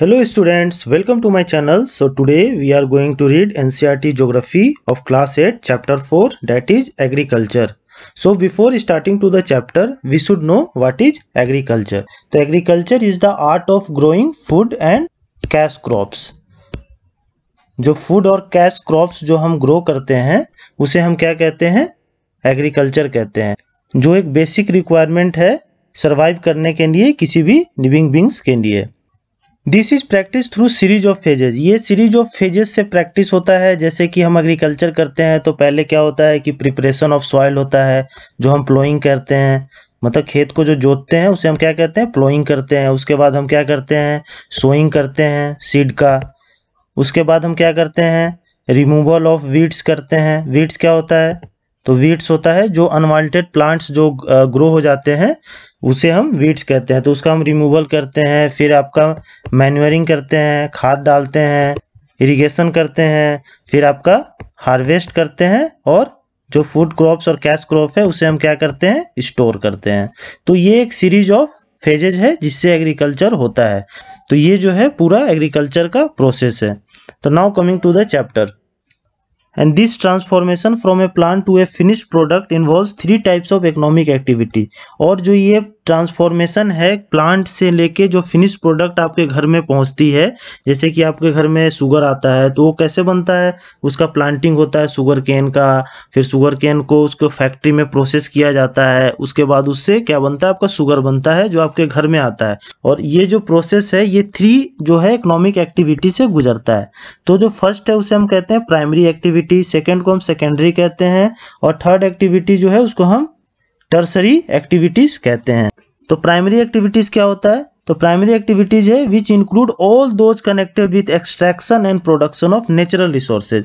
Hello students, welcome to my channel. So today we are going to read NCRT Geography of class 8 chapter 4 that is agriculture. So before starting to the chapter, we should know what is agriculture. The agriculture is the art of growing food and cash crops. जो food और cash crops जो हम grow करते हैं उसे हम क्या कहते हैं एग्रीकल्चर कहते हैं जो एक बेसिक रिक्वायरमेंट है सर्वाइव करने के लिए किसी भी लिविंग बींग्स के लिए this is practice through series of phases ये सीरीज ऑफ फेजेस से प्रैक्टिस होता है जैसे कि हम एग्रीकल्चर करते हैं तो पहले क्या होता है कि प्रिपरेशन ऑफ सॉइल होता है जो हम प्लोइंग करते हैं मतलब खेत को जो जोतते हैं उसे हम क्या कहते हैं प्लोइंग करते हैं उसके बाद हम क्या करते हैं सोइंग करते हैं सीड का उसके बाद हम क्या करते हैं रिमूवल ऑफ वीड्स करते हैं वीड्स क्या होता है तो वीट्स होता है जो अनवांटेड प्लांट्स जो ग्रो हो जाते हैं उसे हम वीट्स कहते हैं तो उसका हम रिमूवल करते हैं फिर आपका मैन्यरिंग करते हैं खाद डालते हैं इरिगेशन करते हैं फिर आपका हार्वेस्ट करते हैं और जो फूड क्रॉप्स और कैश क्रॉप है उसे हम क्या करते हैं स्टोर करते हैं तो ये एक सीरीज ऑफ फेजेज है जिससे एग्रीकल्चर होता है तो ये जो है पूरा एग्रीकल्चर का प्रोसेस है तो now coming to the chapter and this transformation from a plant to a finished product involves three types of economic activity और जो ये ट्रांसफॉर्मेशन है प्लांट से लेके जो फिनिश प्रोडक्ट आपके घर में पहुंचती है जैसे कि आपके घर में शुगर आता है तो वो कैसे बनता है उसका प्लांटिंग होता है शुगर केन का फिर शुगर केन को उसको फैक्ट्री में प्रोसेस किया जाता है उसके बाद उससे क्या बनता है आपका शुगर बनता है जो आपके घर में आता है और ये जो प्रोसेस है ये थ्री जो है इकोनॉमिक एक्टिविटी से गुजरता है तो जो फर्स्ट है उसे हम कहते हैं प्राइमरी एक्टिविटी सेकेंड को हम सेकेंडरी कहते हैं और थर्ड एक्टिविटी जो है उसको हम टर्सरी एक्टिविटीज़ कहते हैं तो प्राइमरी एक्टिविटीज क्या होता है तो प्राइमरी एक्टिविटीज है which include all those connected with extraction and production of natural resources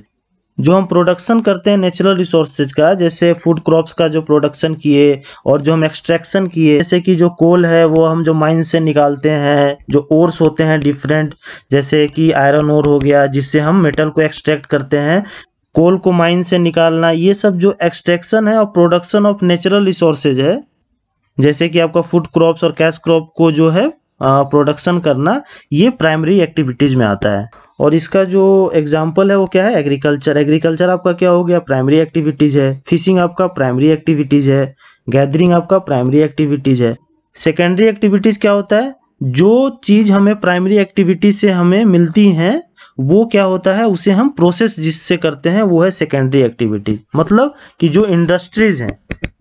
जो हम प्रोडक्शन करते हैं नेचुरल रिसोर्सेज का जैसे फूड क्रॉप्स का जो प्रोडक्शन किए और जो हम एक्सट्रैक्शन किए जैसे कि जो कोल है वो हम जो माइन से निकालते हैं जो ओर्स होते हैं डिफरेंट जैसे कि आयरन ओर हो गया जिससे हम मेटल को एक्सट्रैक्ट करते हैं कोल को माइन से निकालना ये सब जो एक्सट्रैक्शन है और प्रोडक्शन ऑफ नेचुरल रिसोर्सेज है जैसे कि आपका फूड क्रॉप्स और कैश क्रॉप को जो है प्रोडक्शन करना ये प्राइमरी एक्टिविटीज़ में आता है और इसका जो एग्जाम्पल है वो क्या है एग्रीकल्चर एग्रीकल्चर आपका क्या हो गया प्राइमरी एक्टिविटीज़ है फिशिंग आपका प्राइमरी एक्टिविटीज़ है गैदरिंग आपका प्राइमरी एक्टिविटीज़ है सेकेंडरी एक्टिविटीज़ क्या होता है जो चीज़ हमें प्राइमरी एक्टिविटीज से हमें मिलती हैं वो क्या होता है उसे हम प्रोसेस जिससे करते हैं वो है सेकेंडरी एक्टिविटी मतलब कि जो इंडस्ट्रीज़ हैं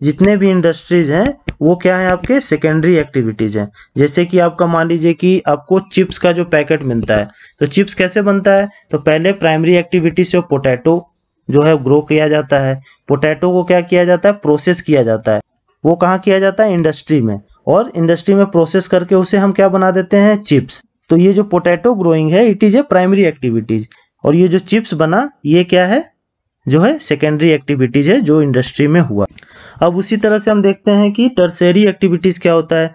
जितने भी इंडस्ट्रीज हैं वो क्या है आपके सेकेंडरी एक्टिविटीज हैं जैसे कि आपका मान लीजिए कि आपको चिप्स का जो पैकेट मिलता है तो चिप्स कैसे बनता है तो पहले प्राइमरी एक्टिविटी से पोटैटो जो है ग्रो किया जाता है पोटैटो को क्या किया जाता है प्रोसेस किया जाता है वो कहाँ किया जाता है इंडस्ट्री में और इंडस्ट्री में प्रोसेस करके उसे हम क्या बना देते हैं चिप्स तो ये जो पोटैटो ग्रोइंग है it is a primary activities और ये जो चिप्स बना ये क्या है जो है सेकेंडरी एक्टिविटीज है जो इंडस्ट्री में हुआ अब उसी तरह से हम देखते हैं कि टर्सरी एक्टिविटीज़ क्या होता है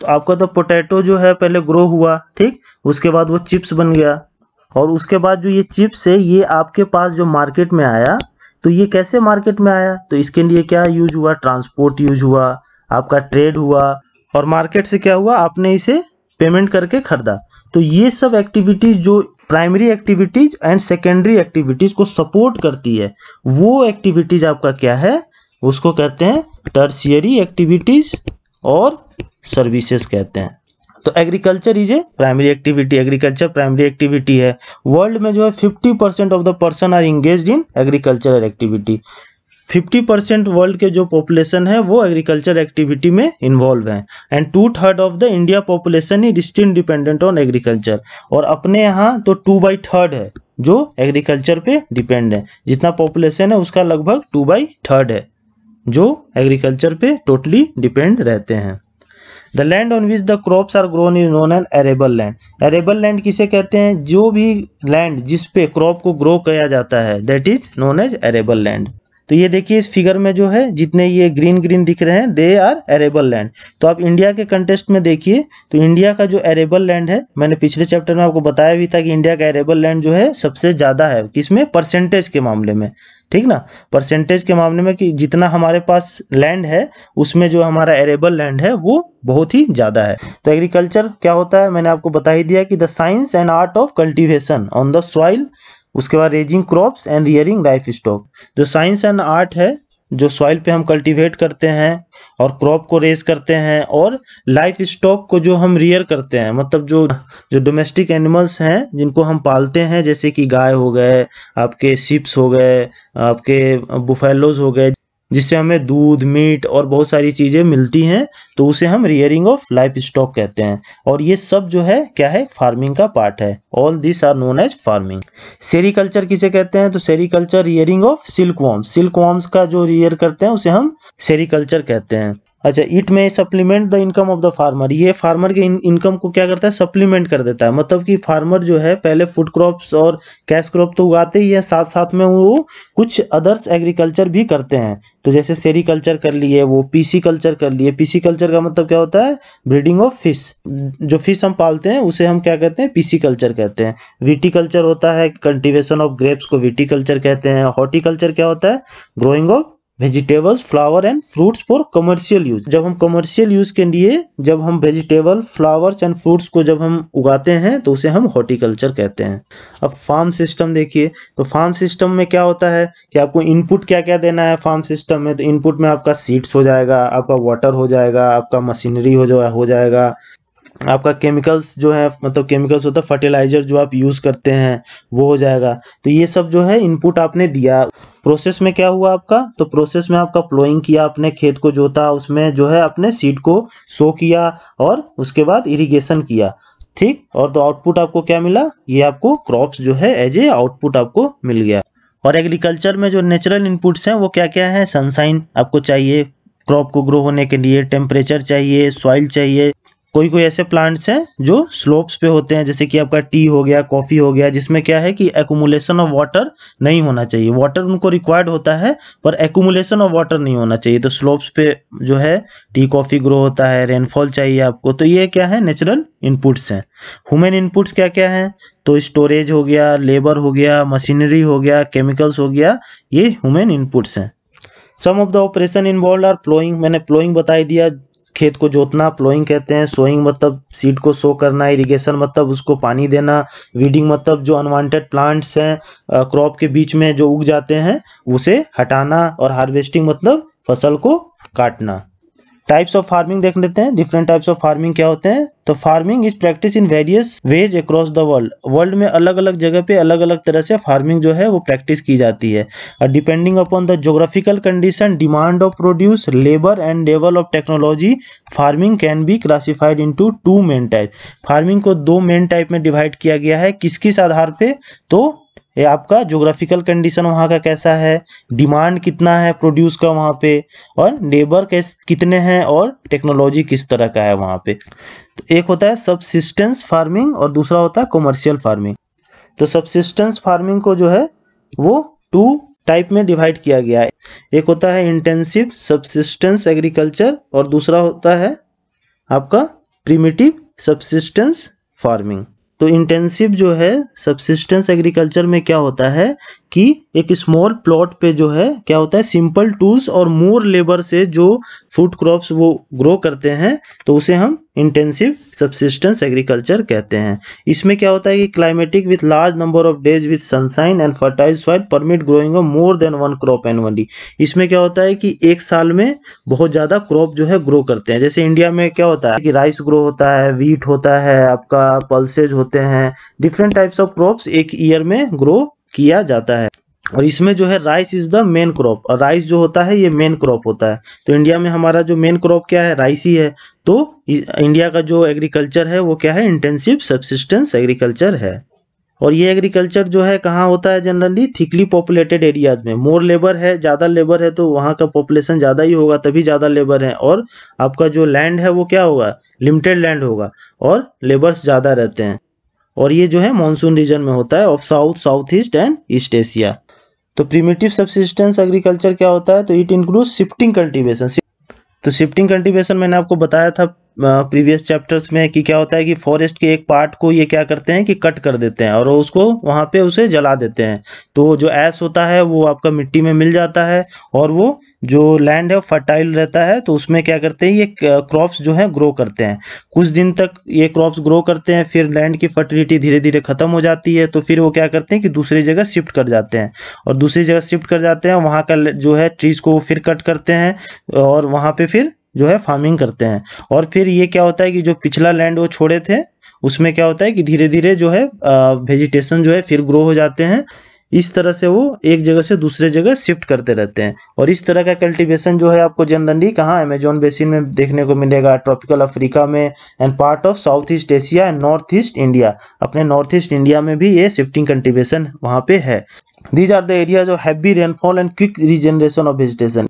तो आपका तो पोटैटो जो है पहले ग्रो हुआ ठीक उसके बाद वो चिप्स बन गया और उसके बाद जो ये चिप्स है ये आपके पास जो मार्केट में आया तो ये कैसे मार्केट में आया तो इसके लिए क्या यूज हुआ ट्रांसपोर्ट यूज हुआ आपका ट्रेड हुआ और मार्केट से क्या हुआ आपने इसे पेमेंट करके खरीदा तो ये सब एक्टिविटीज़ जो primary activities and secondary activities को सपोर्ट करती है वो एक्टिविटीज़ आपका क्या है उसको कहते हैं टर्सियरी एक्टिविटीज़ और सर्विसेज कहते हैं तो agriculture is a primary activity agriculture primary activity है वर्ल्ड में जो है fifty percent of the person are engage in agricultural activity fifty percent world के जो पॉपुलेशन है वो एग्रीकल्चर एक्टिविटी में इन्वॉल्व हैं and two third of the India population is still dependent on agriculture और अपने यहाँ तो टू बाई थर्ड है जो एग्रीकल्चर पे डिपेंड है जितना पॉपुलेशन है उसका लगभग टू बाई थर्ड है जो एग्रीकल्चर पे टोटली डिपेंड रहते हैं the land on which the crops are grown is known an arable land arable land किसे कहते हैं जो भी लैंड जिस पे क्रॉप को ग्रो किया जाता है that is known as arable land तो ये देखिए इस फिगर में जो है जितने ये ग्रीन ग्रीन दिख रहे हैं दे आर एरेबल लैंड तो आप इंडिया के कंटेस्ट में देखिए तो इंडिया का जो एरेबल लैंड है मैंने पिछले चैप्टर में आपको बताया भी था कि इंडिया का एरेबल लैंड जो है सबसे ज़्यादा है किसमें परसेंटेज के मामले में ठीक ना परसेंटेज के मामले में कि जितना हमारे पास लैंड है उसमें जो हमारा एरेबल लैंड है वो बहुत ही ज़्यादा है तो एग्रीकल्चर क्या होता है मैंने आपको बता ही दिया कि the science and art of cultivation on the soil उसके बाद raising crops and rearing livestock जो साइंस एंड आर्ट है जो सॉइल पे हम कल्टीवेट करते हैं और क्रॉप को रेज करते हैं और लाइफ स्टॉक को जो हम रियर करते हैं मतलब जो जो डोमेस्टिक एनिमल्स हैं जिनको हम पालते हैं जैसे कि गाय हो गए आपके सिप्स हो गए आपके बुफेलोज हो गए जिससे हमें दूध मीट और बहुत सारी चीज़ें मिलती हैं तो उसे हम रियरिंग ऑफ लाइफ स्टॉक कहते हैं और ये सब जो है क्या है फार्मिंग का पार्ट है all this are known as farming sericulture किसे कहते हैं तो sericulture rearing of silkworms silkworms का जो रियर करते हैं उसे हम सेरिकल्चर कहते हैं अच्छा इट में supplement the income of the farmer ये फार्मर के इनकम को क्या करता है सप्लीमेंट कर देता है मतलब कि फार्मर जो है पहले फूड क्रॉप्स और कैश क्रॉप तो उगाते ही है साथ साथ में वो कुछ अदर्स एग्रीकल्चर भी करते हैं तो जैसे सेरीकल्चर कर लिए वो पीसी कल्चर कर लिए पीसी कल्चर का मतलब क्या होता है ब्रीडिंग ऑफ फिश जो फिश हम पालते हैं उसे हम क्या कहते हैं पीसी कल्चर कहते हैं विटी कल्चर होता है कल्टिवेशन ऑफ ग्रेप्स को विटी कल्चर कहते हैं हॉर्टिकल्चर क्या होता है growing of vegetables flower and fruits for commercial use जब हम कमर्शियल यूज के लिए जब हम वेजिटेबल फ्लावर्स एंड फ्रूट्स को जब हम उगाते हैं तो उसे हम हॉर्टिकल्चर कहते हैं अब फार्म सिस्टम देखिए तो फार्म सिस्टम में क्या होता है कि आपको इनपुट क्या क्या देना है फार्म सिस्टम में तो इनपुट में आपका सीड्स हो जाएगा आपका वाटर हो जाएगा आपका मशीनरी हो जाए हो जाएगा आपका केमिकल्स जो है मतलब केमिकल्स होता है फर्टिलाइजर जो आप यूज़ करते हैं वो हो जाएगा तो ये सब जो है इनपुट आपने दिया प्रोसेस में क्या हुआ आपका तो प्रोसेस में आपका प्लोइंग किया अपने खेत को जोता उसमें जो है अपने सीड को सो किया और उसके बाद इरिगेशन किया ठीक और तो आउटपुट आपको क्या मिला ये आपको क्रॉप्स जो है एज ए आउटपुट आपको मिल गया और एग्रीकल्चर में जो नेचुरल इनपुट्स हैं वो क्या क्या है सनसाइन आपको चाहिए क्रॉप को ग्रो होने के लिए टेम्परेचर चाहिए सॉइल चाहिए कोई कोई ऐसे प्लांट्स हैं जो स्लोप्स पे होते हैं जैसे कि आपका टी हो गया कॉफ़ी हो गया जिसमें क्या है कि एकुमुलेशन ऑफ वाटर नहीं होना चाहिए वाटर उनको रिक्वायर्ड होता है पर एकुमुलेशन ऑफ वाटर नहीं होना चाहिए तो स्लोप्स पे जो है टी कॉफ़ी ग्रो होता है रेनफॉल चाहिए आपको तो ये क्या है नेचुरल इनपुट्स हैं ह्यूमन इनपुट्स क्या क्या हैं तो स्टोरेज हो गया लेबर हो गया मशीनरी हो गया केमिकल्स हो गया ये ह्यूमन इनपुट्स हैं some of the operation involve are ploughing मैंने प्लोइंग बताई दिया खेत को जोतना प्लोइंग कहते हैं सोइंग मतलब सीड को सो करना इरिगेशन मतलब उसको पानी देना वीडिंग मतलब जो अनवांटेड प्लांट्स हैं क्रॉप के बीच में जो उग जाते हैं उसे हटाना और हार्वेस्टिंग मतलब फसल को काटना टाइप्स ऑफ फार्मिंग देख लेते हैं डिफरेंट टाइप्स ऑफ फार्मिंग क्या होते हैं तो farming is practice in various ways across the world world में अलग अलग जगह पे अलग अलग तरह से फार्मिंग जो है वो प्रैक्टिस की जाती है और depending upon the geographical condition demand of produce labour and level of technology farming can be classified into two main type farming को दो मेन टाइप में डिवाइड किया गया है किस किस आधार पर तो ये आपका जोग्राफिकल कंडीशन वहाँ का कैसा है डिमांड कितना है प्रोड्यूस का वहाँ पे और लेबर कैस कितने हैं और टेक्नोलॉजी किस तरह का है वहाँ पे तो एक होता है सबसिस्टेंस फार्मिंग और दूसरा होता है कॉमर्शियल फार्मिंग तो सबसिस्टेंस फार्मिंग को जो है वो टू टाइप में डिवाइड किया गया है एक होता है इंटेंसिव सबसिस्टेंस एग्रीकल्चर और दूसरा होता है आपका प्रिमिटिव सबसिस्टेंस फार्मिंग तो इंटेंसिव जो है सबसिस्टेंस एग्रीकल्चर में क्या होता है कि एक स्मॉल प्लॉट पे जो है क्या होता है सिंपल टूल्स और मोर लेबर से जो फूड क्रॉप्स वो ग्रो करते हैं तो उसे हम इंटेंसिव सब्सिस्टेंस एग्रीकल्चर कहते हैं इसमें क्या होता है कि climatic with large number of days with sunshine and fertile soil permit growing of more than one crop annually इसमें क्या होता है कि एक साल में बहुत ज़्यादा क्रॉप जो है ग्रो करते हैं जैसे इंडिया में क्या होता है कि राइस ग्रो होता है वीट होता है आपका पल्सेज होते हैं डिफरेंट टाइप्स ऑफ क्रॉप्स एक ईयर में ग्रो किया जाता है और इसमें जो है rice is the main crop और राइस जो होता है ये मेन क्रॉप होता है तो इंडिया में हमारा जो मेन क्रॉप क्या है राइस ही है तो इंडिया का जो एग्रीकल्चर है वो क्या है इंटेंसिव सब्सिस्टेंस एग्रीकल्चर है और ये एग्रीकल्चर जो है कहाँ होता है जनरली थिकली पॉपुलेटेड एरियाज में मोर लेबर है ज़्यादा लेबर है तो वहाँ का पॉपुलेशन ज़्यादा ही होगा तभी ज़्यादा लेबर है और आपका जो लैंड है वो क्या होगा लिमिटेड लैंड होगा और लेबर्स ज़्यादा रहते हैं और ये जो है मानसून रीजन में होता है of south south east and east Asia तो प्रीमेटिव सब्सिस्टेंस एग्रीकल्चर क्या होता है तो इट इंक्लूड शिफ्टिंग कल्टीवेशन तो शिफ्टिंग कल्टिवेशन मैंने आपको बताया था प्रीवियस चैप्टर्स में कि क्या होता है कि फॉरेस्ट के एक पार्ट को ये क्या करते हैं कि कट कर देते हैं और उसको वहाँ पे उसे जला देते हैं तो जो ऐस होता है वो आपका मिट्टी में मिल जाता है और वो जो लैंड है फर्टाइल रहता है तो उसमें क्या करते हैं ये क्रॉप्स जो हैं ग्रो करते हैं कुछ दिन तक ये क्रॉप्स ग्रो करते हैं फिर लैंड की फर्टिलिटी धीरे धीरे ख़त्म हो जाती है तो फिर वो क्या करते हैं कि दूसरी जगह शिफ्ट कर जाते हैं और दूसरी जगह शिफ्ट कर जाते हैं वहाँ का जो है ट्रीज़ को फिर कट करते हैं और वहाँ पर फिर जो है फार्मिंग करते हैं और फिर ये क्या होता है कि जो पिछला लैंड वो छोड़े थे उसमें क्या होता है कि धीरे धीरे जो है वेजिटेशन जो है फिर ग्रो हो जाते हैं इस तरह से वो एक जगह से दूसरे जगह शिफ्ट करते रहते हैं और इस तरह का कल्टीवेशन जो है आपको जनरली कहाँ अमेजोन बेसिन में देखने को मिलेगा ट्रॉपिकल अफ्रीका में and part of south east Asia and north east India अपने नॉर्थ ईस्ट इंडिया में भी ये शिफ्टिंग कल्टीवेशन वहाँ पे है these are the areas of heavy rainfall and quick regeneration of vegetation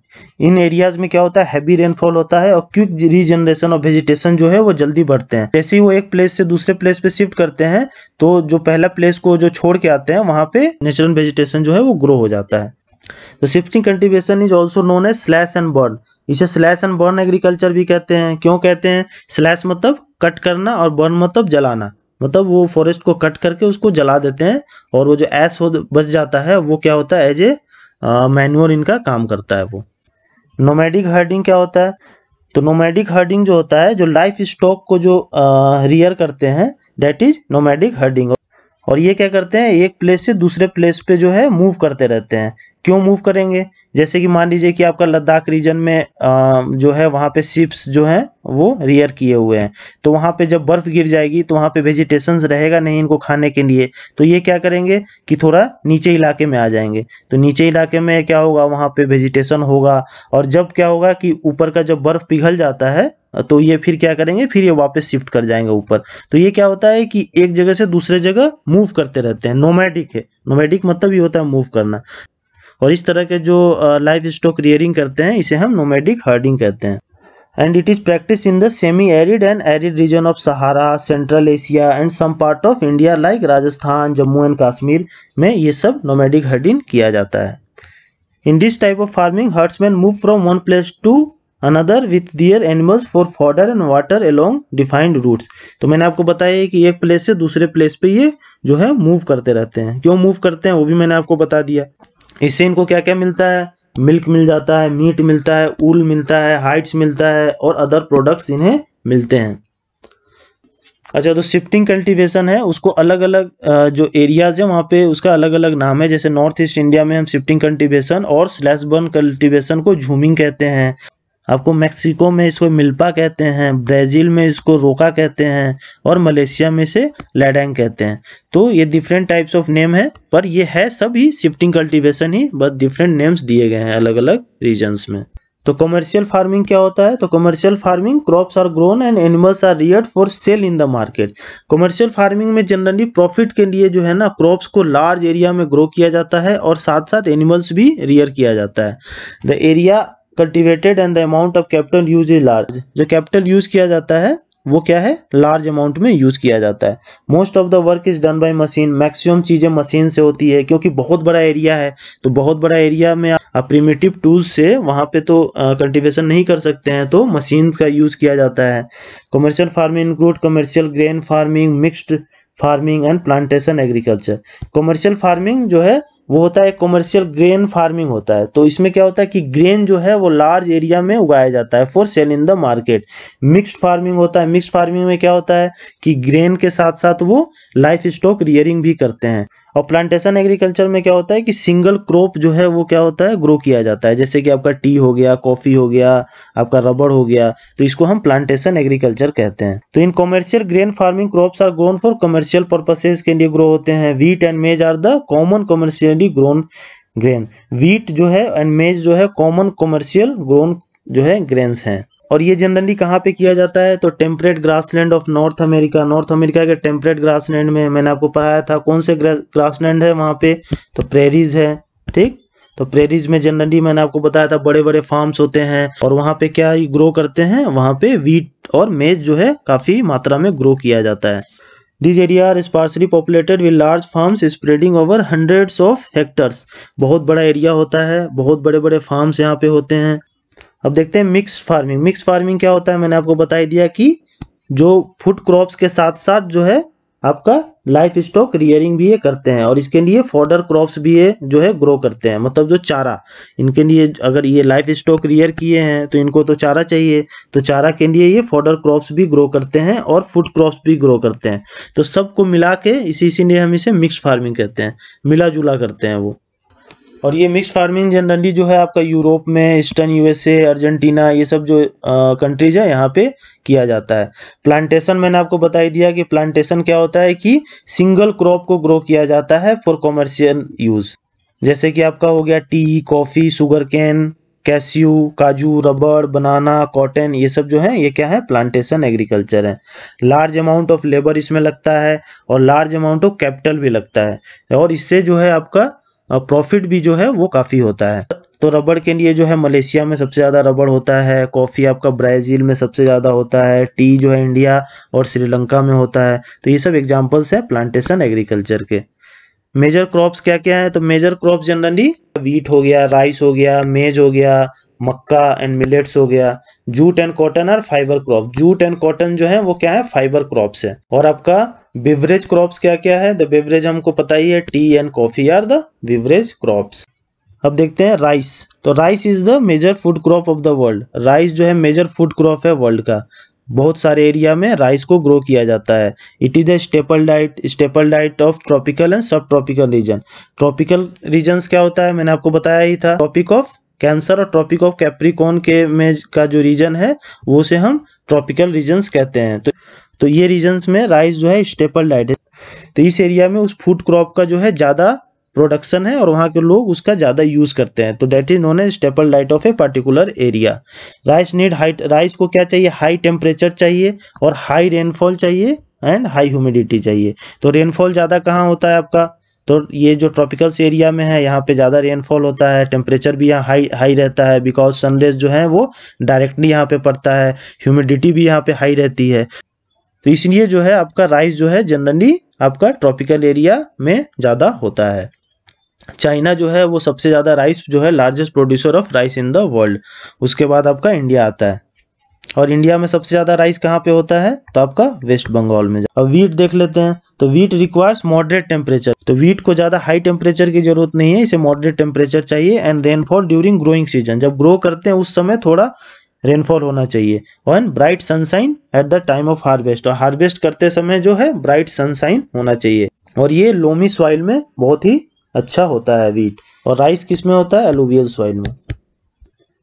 in areas में क्या होता है हैवी रेनफॉल होता है और क्विक रीजनरेशन ऑफ वेजिटेशन जो है वो जल्दी बढ़ते हैं जैसे ही वो एक प्लेस से दूसरे प्लेस पे शिफ्ट करते हैं तो जो पहला प्लेस को जो छोड़ के आते हैं वहाँ पे नेचुरल वेजिटेशन जो है वो ग्रो हो जाता है तो shifting cultivation is also known as slash and burn इसे स्लैश एंड बर्न एग्रीकल्चर भी कहते हैं क्यों कहते हैं स्लैश मतलब कट करना और बर्न मतलब जलाना मतलब वो फॉरेस्ट को कट करके उसको जला देते हैं और वो जो एस हो बच जाता है वो क्या होता है एज ए मैनुअर इनका काम करता है वो नोमैडिक हर्डिंग क्या होता है तो नोमैडिक हर्डिंग जो होता है जो लाइफ स्टॉक को जो रियर करते हैं दैट इज नोमैडिक हर्डिंग और ये क्या करते हैं एक प्लेस से दूसरे प्लेस पे जो है मूव करते रहते हैं क्यों मूव करेंगे जैसे कि मान लीजिए कि आपका लद्दाख रीजन में आ, जो है वहाँ पे शिप्स जो हैं वो रियर किए हुए हैं तो वहाँ पे जब बर्फ़ गिर जाएगी तो वहाँ पे वेजिटेशन रहेगा नहीं इनको खाने के लिए तो ये क्या करेंगे कि थोड़ा नीचे इलाके में आ जाएंगे तो नीचे इलाके में क्या होगा वहाँ पे वेजिटेशन होगा और जब क्या होगा कि ऊपर का जब बर्फ़ पिघल जाता है तो ये फिर क्या करेंगे फिर ये वापस शिफ्ट कर जाएंगे ऊपर तो ये क्या होता है कि एक जगह से दूसरे जगह मूव करते रहते हैं नोमैटिक है नोमैटिक मतलब ये होता है मूव करना और इस तरह के जो लाइफ स्टॉक रियरिंग करते हैं इसे हम नोमैटिक हर्डिंग कहते हैं and it is practice in the semi arid and arid region of Sahara central Asia and some part of India like Rajasthan Jammu and Kashmir में ये सब नोमैटिक हर्डिंग किया जाता है in this type of farming herdsmen move from one place to another with their animals for fodder and water along defined routes तो मैंने आपको बताया कि एक प्लेस से दूसरे प्लेस पे ये जो है मूव करते रहते हैं क्यों मूव करते हैं वो भी मैंने आपको बता दिया इससे इनको क्या क्या मिलता है मिल्क मिल जाता है मीट मिलता है ऊल मिलता है हाइट्स मिलता है और अदर प्रोडक्ट्स इन्हें मिलते हैं अच्छा तो शिफ्टिंग कल्टीवेशन है उसको अलग अलग जो एरियाज है वहाँ पे उसका अलग अलग नाम है जैसे नॉर्थ ईस्ट इंडिया में हम शिफ्टिंग कल्टीवेशन और स्लैश बर्न कल्टीवेशन को झूमिंग कहते हैं आपको मेक्सिको में इसको मिल्पा कहते हैं ब्राज़ील में इसको रोका कहते हैं और मलेशिया में इसे लैडेंग कहते हैं तो ये डिफरेंट टाइप्स ऑफ नेम है पर ये है सभी शिफ्टिंग कल्टीवेशन ही बस डिफरेंट नेम्स दिए गए हैं अलग अलग रीजन्स में तो कमर्शियल फार्मिंग क्या होता है तो commercial farming crops are grown and animals are reared for sale in the market commercial farming में जनरली प्रॉफिट के लिए जो है ना क्रॉप्स को लार्ज एरिया में ग्रो किया जाता है और साथ साथ एनिमल्स भी रियर किया जाता है the area cultivated and the amount of capital use is large जो कैपिटल यूज किया जाता है वो क्या है लार्ज अमाउंट में यूज किया जाता है most of the work is done by machine maximum चीजें मशीन से होती है क्योंकि बहुत बड़ा एरिया है तो बहुत बड़ा एरिया में आप प्रिमेटिव टूल्स से वहाँ पे तो कल्टीवेशन नहीं कर सकते हैं तो मशीन का यूज किया जाता है commercial farming include commercial grain farming mixed farming and plantation agriculture commercial farming जो है वो होता है कॉमर्शियल ग्रेन फार्मिंग होता है तो इसमें क्या होता है कि ग्रेन जो है वो लार्ज एरिया में उगाया जाता है for sale in the market mixed farming होता है मिक्स्ड फार्मिंग में क्या होता है कि ग्रेन के साथ साथ वो लाइफ स्टॉक रियरिंग भी करते हैं और प्लांटेशन एग्रीकल्चर में क्या होता है कि सिंगल क्रॉप जो है वो क्या होता है ग्रो किया जाता है जैसे कि आपका टी हो गया कॉफ़ी हो गया आपका रबड़ हो गया तो इसको हम प्लांटेशन एग्रीकल्चर कहते हैं तो in commercial grain farming crops are grown for commercial purposes के लिए ग्रो होते हैं wheat and maize are the common commercial already grown grain wheat जो है एंड मेज जो है कॉमन कॉमर्शियल ग्रोन जो है ग्रेन्स हैं और ये जनरली कहाँ पे किया जाता है तो temperate grassland of North America North America के टेम्परेट ग्रासलैंड में मैंने आपको पढ़ाया था कौन से ग्रासलैंड है वहाँ पे तो प्रेरीज है ठीक तो प्रेरीज में जनरली मैंने आपको बताया था बड़े बड़े फार्म्स होते हैं और वहाँ पे क्या ग्रो करते हैं वहाँ पे वीट और मेज जो है काफ़ी मात्रा में ग्रो किया जाता है this area are sparsely populated with large farms spreading over hundreds of hectares बहुत बड़ा एरिया होता है बहुत बड़े बड़े फार्म्स यहाँ पे होते हैं अब देखते हैं मिक्स फार्मिंग मिक्स फार्मिंग क्या होता है मैंने आपको बताई दिया कि जो फूड क्रॉप्स के साथ साथ जो है आपका लाइफ स्टॉक रियरिंग भी ये करते हैं और इसके लिए फॉर्डर क्रॉप्स भी ये जो है ग्रो करते हैं मतलब जो चारा इनके लिए अगर ये लाइफ स्टॉक रियर किए हैं तो इनको तो चारा चाहिए तो चारा के लिए ये फॉर्डर क्रॉप्स भी ग्रो करते हैं और फूड क्रॉप्स भी ग्रो करते हैं तो सबको मिला के इसी इसीलिए हम इसे मिक्स फार्मिंग कहते हैं मिला जुला करते हैं वो और ये मिक्स फार्मिंग जनरली जो है आपका यूरोप में ईस्टर्न यूएसए अर्जेंटीना ये सब जो कंट्रीज है यहाँ पे किया जाता है प्लांटेशन मैंने आपको बताई दिया कि प्लांटेशन क्या होता है कि सिंगल क्रॉप को ग्रो किया जाता है फॉर कॉमर्शियल यूज़ जैसे कि आपका हो गया tea coffee sugarcane cashew काजू रबड़ बनाना कॉटन ये सब जो है ये क्या है प्लांटेशन एग्रीकल्चर है लार्ज अमाउंट ऑफ लेबर इसमें लगता है और लार्ज अमाउंट ऑफ कैपिटल भी लगता है और इससे जो है आपका प्रॉफिट भी जो है वो काफ़ी होता है तो रबड़ के लिए जो है मलेशिया में सबसे ज़्यादा रबड़ होता है कॉफ़ी आपका ब्राज़ील में सबसे ज़्यादा होता है टी जो है इंडिया और श्रीलंका में होता है तो ये सब एग्जाम्पल्स है प्लांटेशन एग्रीकल्चर के मेजर क्रॉप्स क्या क्या है तो मेजर क्रॉप्स जनरली वीट हो गया राइस हो गया मेज हो गया मक्का एंड मिलेट्स हो गया जूट एंड कॉटन और fibre crop jute and cotton जो है वो क्या है फाइबर क्रॉप्स है और आपका बेवरेज क्रॉप्स क्या क्या है द बेवरेज हमको पता ही है tea and coffee are the beverage crops अब देखते हैं राइस तो rice is the major food crop of the world rice जो है मेजर फूड क्रॉप है वर्ल्ड का बहुत सारे एरिया में राइस को ग्रो किया जाता है it is a staple diet staple diet of tropical and subtropical region tropical regions क्या होता है मैंने आपको बताया ही था ट्रॉपिक ऑफ कैंसर और ट्रॉपिक ऑफ कैप्रिकॉन के में का जो रीजन है वो से हम ट्रॉपिकल रीजन्स कहते हैं तो तो ये रीजन्स में राइस जो है स्टेपल डाइट है तो इस एरिया में उस फूड क्रॉप का जो है ज़्यादा प्रोडक्शन है और वहाँ के लोग उसका ज़्यादा यूज़ करते हैं तो that is known as staple diet of a particular area rice need high rice को क्या चाहिए हाई टेम्परेचर चाहिए और हाई रेनफॉल चाहिए एंड हाई ह्यूमिडिटी चाहिए तो रेनफॉल ज़्यादा कहाँ होता है आपका तो ये जो ट्रॉपिकल्स एरिया में है यहाँ पे ज़्यादा रेनफॉल होता है टेम्परेचर भी यहाँ हाई हाई रहता है बिकॉज सनरेज जो है वो डायरेक्टली यहाँ पे पड़ता है ह्यूमिडिटी भी यहाँ पे हाई रहती है तो इसलिए जो है आपका राइस जो है जनरली आपका ट्रॉपिकल एरिया में ज़्यादा होता है चाइना जो है वो सबसे ज़्यादा राइस जो है largest producer of rice in the world उसके बाद आपका इंडिया आता है और इंडिया में सबसे ज़्यादा राइस कहाँ पे होता है तो आपका वेस्ट बंगाल में अब वीट देख लेते हैं तो वीट रिक्वायर्स मॉडरेट टेम्परेचर तो वीट को ज़्यादा हाई टेम्परेचर की जरूरत नहीं है इसे मॉडरेट टेम्परेचर चाहिए and rainfall during growing season जब ग्रो करते हैं उस समय थोड़ा रेनफॉल होना चाहिए और bright sunshine at the time of harvest और हार्वेस्ट करते समय जो है ब्राइट सनसाइन होना चाहिए और ये लोमी सॉइल में बहुत ही अच्छा होता है वीट और राइस किस में होता है एलोवियल सॉइल में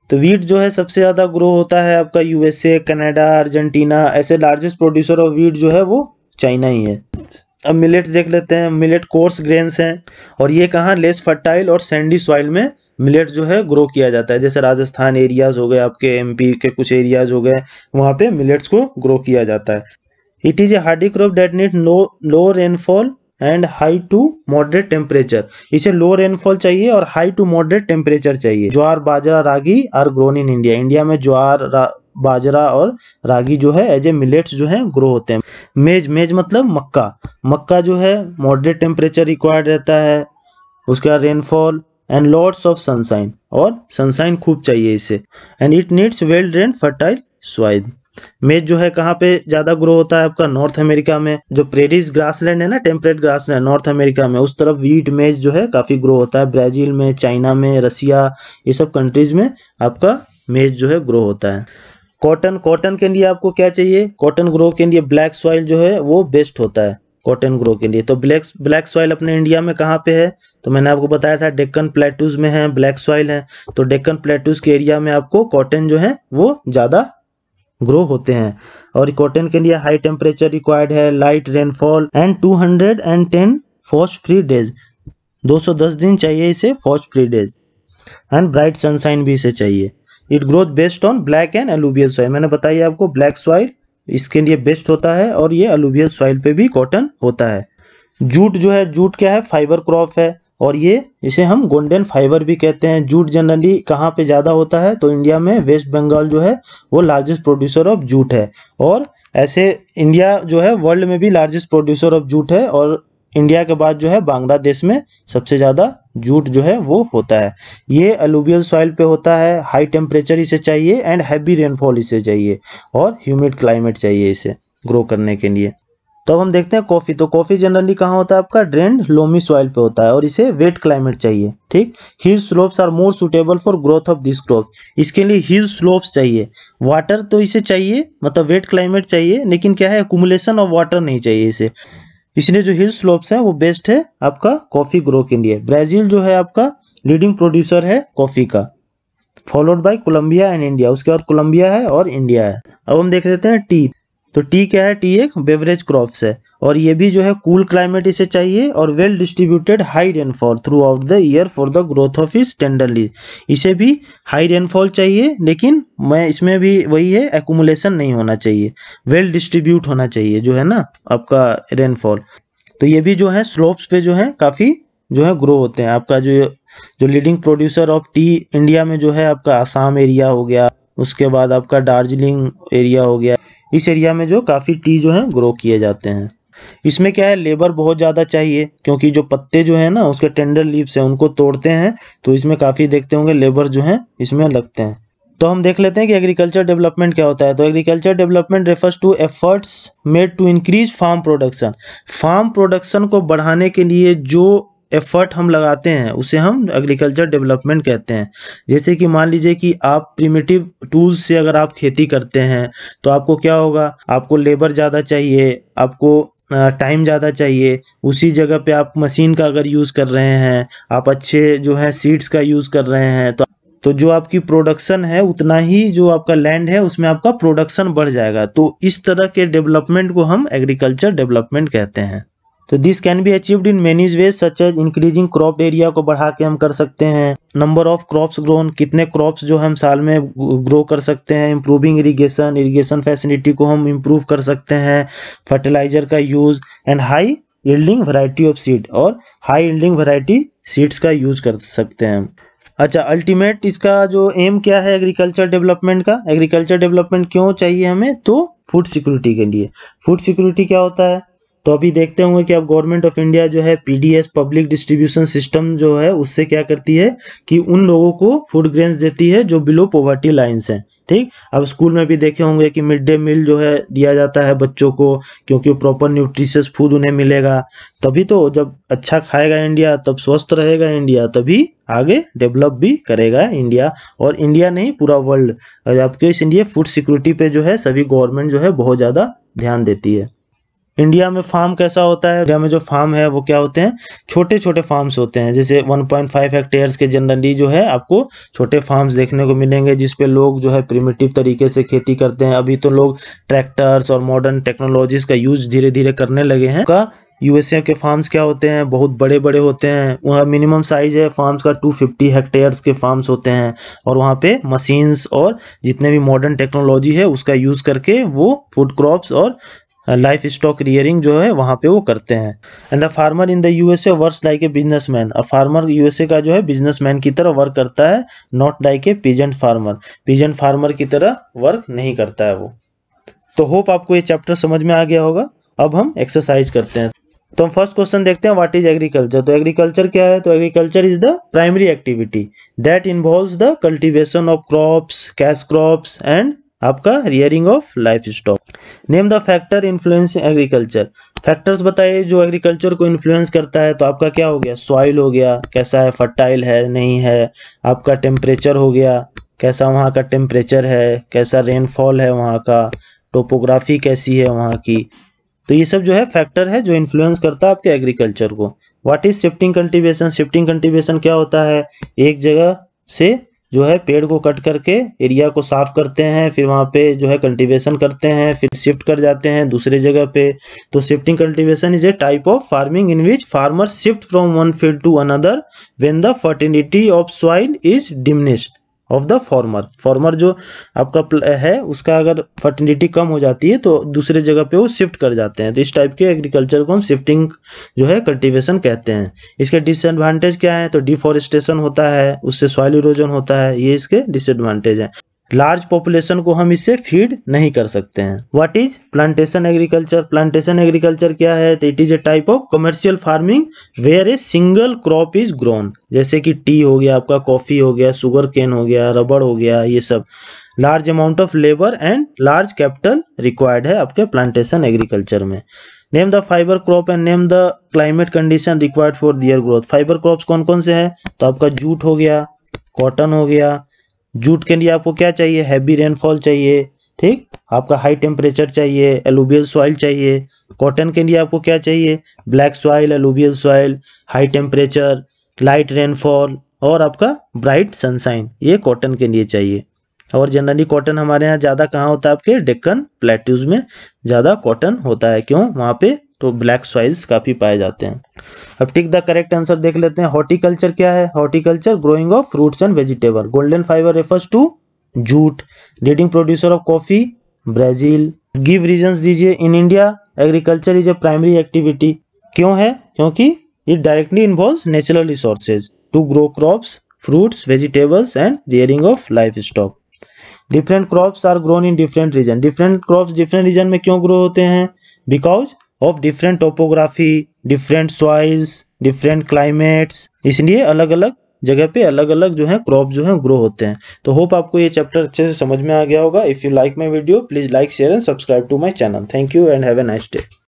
तो वीट जो है सबसे ज़्यादा ग्रो होता है आपका यूएसए कनाडा अर्जेंटीना ऐसे लार्जेस्ट प्रोड्यूसर ऑफ वीट जो है वो चाइना ही है अब मिलेट्स देख लेते हैं मिलेट कोर्स ग्रेन्स हैं और ये कहाँ लेस फर्टाइल और सैंडी सॉइल में मिलेट जो है ग्रो किया जाता है जैसे राजस्थान एरियाज़ हो गए आपके एमपी के कुछ एरियाज़ हो गए वहाँ पे मिलेट्स को ग्रो किया जाता है it is a hardy crop that need no low rainfall and high to moderate temperature इसे लो रेनफॉल चाहिए और हाई टू मॉडरेट टेम्परेचर चाहिए jowar bajra ragi are grown in India India में ज्वार बाजरा और रागी जो है एज ए मिलेट्स जो है ग्रो होते हैं मेज मेज मतलब मक्का मक्का जो है मॉडरेट टेम्परेचर रिक्वायर्ड रहता है उसके बाद rainfall and lots of sunshine और सनसाइन खूब चाहिए इसे and it needs well drained fertile soil maize जो है कहाँ पे ज्यादा ग्रो होता है आपका नॉर्थ अमेरिका में जो प्रेरिस ग्रासलैंड है ना टेम्परेट ग्रासलैंड नॉर्थ अमेरिका में उस तरफ वीट मेज जो है काफी ग्रो होता है ब्राजील में चाइना में रसिया ये सब कंट्रीज में आपका मेज जो है ग्रो होता है कॉटन कॉटन के लिए आपको क्या चाहिए कॉटन ग्रो के लिए ब्लैक सॉइल जो है वो बेस्ट होता है कॉटन ग्रो के लिए तो ब्लैक ब्लैक सॉइल अपने इंडिया में कहाँ पे है तो मैंने आपको बताया था डेक्कन प्लेटूज में है ब्लैक सॉइल है तो डेक्कन प्लेटूज के एरिया में आपको कॉटन जो है वो ज़्यादा ग्रो होते हैं और कॉटन के लिए हाई टेम्परेचर रिक्वायर्ड है light rainfall and two hundred and ten frost free days 210 दिन चाहिए इसे frost free days and bright sunshine भी इसे चाहिए it grows best on black and एलुबियल सॉइल मैंने बताया आपको ब्लैक सॉइल इसके लिए बेस्ट होता है और ये एलुबियल सॉइल पे भी कॉटन होता है जूट जो है जूट क्या है फाइबर क्रॉप है और ये इसे हम गोल्डन फाइबर भी कहते हैं जूट जनरली कहाँ पे ज़्यादा होता है तो इंडिया में वेस्ट बंगाल जो है वो लार्जेस्ट प्रोड्यूसर ऑफ जूट है और ऐसे इंडिया जो है वर्ल्ड में भी लार्जेस्ट प्रोड्यूसर ऑफ जूट है और इंडिया के बाद जो है बांग्लादेश में सबसे ज़्यादा जूट जो है वो होता है ये अलूबियल सॉइल पे होता है हाई टेम्परेचर इसे चाहिए एंड हैवी रेनफॉल इसे चाहिए और ह्यूमिड क्लाइमेट चाहिए इसे ग्रो करने के लिए तो अब हम देखते हैं कॉफ़ी तो कॉफ़ी जनरली कहाँ होता है आपका ड्रेन लोमी सॉइल पे होता है और इसे वेट क्लाइमेट चाहिए ठीक hill slopes are more suitable for growth of this crop इसके लिए हिल स्लोप्स चाहिए वाटर तो इसे चाहिए मतलब वेट क्लाइमेट चाहिए लेकिन क्या है एकुमुलेशन ऑफ वाटर नहीं चाहिए इसे इसलिए जो हिल स्लोप्स है वो बेस्ट है आपका कॉफ़ी ग्रो के लिए ब्राज़ील जो है आपका लीडिंग प्रोड्यूसर है कॉफ़ी का followed by Colombia and India उसके बाद कोलंबिया है और इंडिया है अब हम देख लेते हैं टी तो टी क्या है टी एक बेवरेज क्रॉप्स है और ये भी जो है कूल क्लाइमेट इसे चाहिए और well distributed high rainfall throughout the year for the growth of its tender leaves इसे भी हाई रेनफॉल चाहिए लेकिन मैं इसमें भी वही है एकुमुलेशन नहीं होना चाहिए वेल डिस्ट्रीब्यूट होना चाहिए जो है ना आपका रेनफॉल तो ये भी जो है स्लोप्स पे जो है काफ़ी जो है ग्रो होते हैं आपका जो जो leading producer of tea India में जो है आपका आसाम एरिया हो गया उसके बाद आपका दार्जिलिंग एरिया हो गया इस एरिया में जो काफ़ी टी जो है ग्रो किए जाते हैं इसमें क्या है लेबर बहुत ज़्यादा चाहिए क्योंकि जो पत्ते जो है ना उसके टेंडर लीव्स हैं उनको तोड़ते हैं तो इसमें काफ़ी देखते होंगे लेबर जो है इसमें लगते हैं तो हम देख लेते हैं कि एग्रीकल्चर डेवलपमेंट क्या होता है तो agriculture development refers to efforts made to increase farm production farm production को बढ़ाने के लिए जो एफर्ट हम लगाते हैं उसे हम एग्रीकल्चर डेवलपमेंट कहते हैं जैसे कि मान लीजिए कि आप प्रिमिटिव टूल्स से अगर आप खेती करते हैं तो आपको क्या होगा आपको लेबर ज़्यादा चाहिए आपको टाइम ज़्यादा चाहिए उसी जगह पे आप मशीन का अगर यूज़ कर रहे हैं आप अच्छे जो है सीड्स का यूज़ कर रहे हैं तो तो जो आपकी प्रोडक्शन है उतना ही जो आपका लैंड है उसमें आपका प्रोडक्शन बढ़ जाएगा तो इस तरह के डेवलपमेंट को हम एग्रीकल्चर डेवलपमेंट कहते हैं तो this can be achieved in many ways such as increasing crop area को बढ़ा के हम कर सकते हैं नंबर ऑफ क्रॉप्स ग्रोन कितने क्रॉप्स जो हम साल में ग्रो कर सकते हैं इम्प्रूविंग इरीगेशन इरीगेशन फैसिलिटी को हम इम्प्रूव कर सकते हैं फर्टिलाइजर का use and high yielding variety of seed और हाई इल्डिंग वराइटी सीड्स का यूज कर सकते हैं अच्छा अल्टीमेट इसका जो एम क्या है एग्रीकल्चर डेवलपमेंट का एग्रीकल्चर डेवलपमेंट क्यों चाहिए हमें तो फूड सिक्योरिटी के लिए फूड सिक्योरिटी क्या होता है तो अभी देखते होंगे कि अब गवर्नमेंट ऑफ इंडिया जो है पीडीएस पब्लिक डिस्ट्रीब्यूशन सिस्टम जो है उससे क्या करती है कि उन लोगों को फूड ग्रेन्स देती है जो बिलो पॉवर्टी लाइन्स हैं ठीक अब स्कूल में भी देखे होंगे कि मिड डे मील जो है दिया जाता है बच्चों को क्योंकि प्रॉपर न्यूट्रिशियस फूड उन्हें मिलेगा तभी तो जब अच्छा खाएगा इंडिया तब स्वस्थ रहेगा इंडिया तभी आगे डेवलप भी करेगा इंडिया और इंडिया नहीं पूरा वर्ल्ड आपके इस इंडिया फूड सिक्योरिटी पे जो है सभी गवर्नमेंट जो है बहुत ज़्यादा ध्यान देती है इंडिया में फार्म कैसा होता है इंडिया में जो फार्म है वो क्या होते हैं छोटे छोटे फार्म्स होते हैं जैसे 1.5 पॉइंट हेक्टेयर्स के जनरली जो है आपको छोटे फार्म्स देखने को मिलेंगे जिसपे लोग जो है प्रिमेटिव तरीके से खेती करते हैं अभी तो लोग ट्रैक्टर्स और मॉडर्न टेक्नोलॉजीज का यूज धीरे धीरे करने लगे हैं का यूएसए के फार्म्स क्या होते हैं बहुत बड़े बड़े होते हैं वहाँ मिनिमम साइज है फार्म्स का 250 हेक्टेयर्स के फार्म्स होते हैं और वहाँ पे मशीन्स और जितने भी मॉडर्न टेक्नोलॉजी है उसका यूज़ करके वो फूड क्रॉप्स और लाइफ स्टॉक रियरिंग जो है वहाँ पे वो करते हैं and the farmer in the USA work like a business man a farmer USA का जो है बिजनेस मैन की तरह वर्क करता है not like a peasant farmer peasant farmer की तरह वर्क नहीं करता है वो तो होप आपको ये चैप्टर समझ में आ गया होगा अब हम एक्सरसाइज करते हैं तो हम फर्स्ट क्वेश्चन देखते हैं व्हाट इज एग्रीकल्चर तो एग्रीकल्चर क्या है तो agriculture is the primary activity that involves the cultivation of crops cash crops and आपका rearing of life stock name the factor influence agriculture factors बताइए जो एग्रीकल्चर को इन्फ्लुएंस करता है तो आपका क्या हो गया सॉइल हो गया कैसा है फर्टाइल है नहीं है आपका टेम्परेचर हो गया कैसा वहाँ का टेम्परेचर है कैसा रेनफॉल है वहाँ का टोपोग्राफी कैसी है वहाँ की तो ये सब जो है फैक्टर है जो इन्फ्लुएंस करता है आपके एग्रीकल्चर को what is shifting cultivation shifting cultivation क्या होता है एक जगह से जो है पेड़ को कट करके एरिया को साफ करते हैं फिर वहाँ पे जो है कल्टीवेशन करते हैं फिर शिफ्ट कर जाते हैं दूसरे जगह पे तो shifting cultivation is a type of farming in which farmer shift from one field to another when the fertility of soil is diminished of the farmer farmer जो आपका है उसका अगर फर्टिलिटी कम हो जाती है तो दूसरे जगह पे वो शिफ्ट कर जाते हैं तो इस टाइप के एग्रीकल्चर को हम शिफ्टिंग जो है कल्टीवेशन कहते हैं इसके डिसएडवांटेज क्या है तो डिफॉरेस्टेशन होता है उससे सॉइल इरोजन होता है ये इसके डिसएडवांटेज है लार्ज पॉपुलेशन को हम इसे फीड नहीं कर सकते हैं what is plantation agriculture plantation agriculture क्या है तो it is a type of commercial farming where a single crop is grown जैसे कि टी हो गया आपका कॉफी हो गया शुगर केन हो गया रबड़ हो गया ये सब large amount of labour and large capital required है आपके प्लांटेशन एग्रीकल्चर में name the fibre crop and name the climate condition required for their growth fibre crop कौन कौन से है तो आपका जूट हो गया कॉटन हो गया जूट के लिए आपको क्या चाहिए हैवी रेनफॉल चाहिए ठीक आपका हाई टेम्परेचर चाहिए एलुबियल सॉइल चाहिए कॉटन के लिए आपको क्या चाहिए ब्लैक सॉइल एलुबियल soil high temperature light rainfall और आपका ब्राइट सनसाइन ये कॉटन के लिए चाहिए और जनरली कॉटन हमारे यहाँ ज़्यादा कहाँ होता है आपके डेक्कन प्लेट्यूज में ज़्यादा कॉटन होता है क्यों वहाँ पे तो ब्लैक सॉइल्स काफ़ी पाए जाते हैं अब टिक द करेक्ट आंसर देख लेते हैं हॉर्टिकल्चर क्या है horticulture growing of fruits and vegetable golden fibre refers to jute leading producer of coffee Brazil give reason दीजिए in India agriculture is a primary activity क्यों है क्योंकि it directly involve natural resources to grow crops vegetables and rearing of life stock different crop are grown in different region different crop different region में क्यों grow होते हैं because of different topography, different soils, different climates. इसलिए अलग अलग जगह पे अलग अलग जो है क्रॉप जो है ग्रो होते हैं तो होप आपको ये चैप्टर अच्छे से समझ में आ गया होगा if you like my video please like share and subscribe to my channel thank you and have a nice day